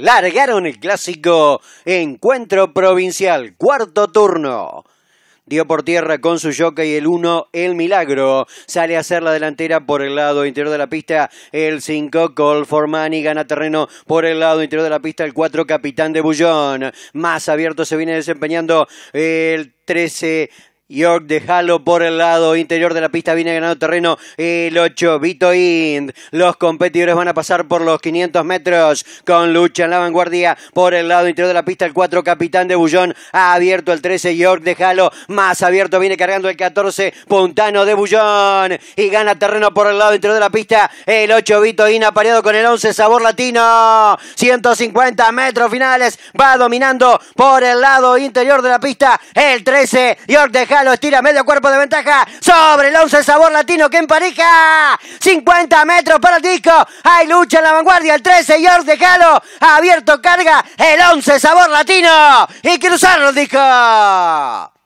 largaron el clásico encuentro provincial, cuarto turno. Dio por tierra con su y el 1, El Milagro. Sale a hacer la delantera por el lado interior de la pista. El 5, Call for Money. Gana terreno por el lado interior de la pista. El 4, Capitán de Bullón. Más abierto se viene desempeñando el 13 York de por el lado interior de la pista viene ganando terreno el 8, Vito Ind. Los competidores van a pasar por los 500 metros con lucha en la vanguardia por el lado interior de la pista. El 4, Capitán de Bullón, ha abierto el 13, York de Halo, más abierto viene cargando el 14, Puntano de Bullón y gana terreno por el lado interior de la pista. El 8, Vito Ind, apareado con el 11, Sabor Latino. 150 metros finales, va dominando por el lado interior de la pista el 13, York de lo estira medio cuerpo de ventaja sobre el 11 Sabor Latino que empareja. 50 metros para el disco. Hay lucha en la vanguardia. El 13 y de Calo. Abierto carga el 11 Sabor Latino. Y cruzar el disco.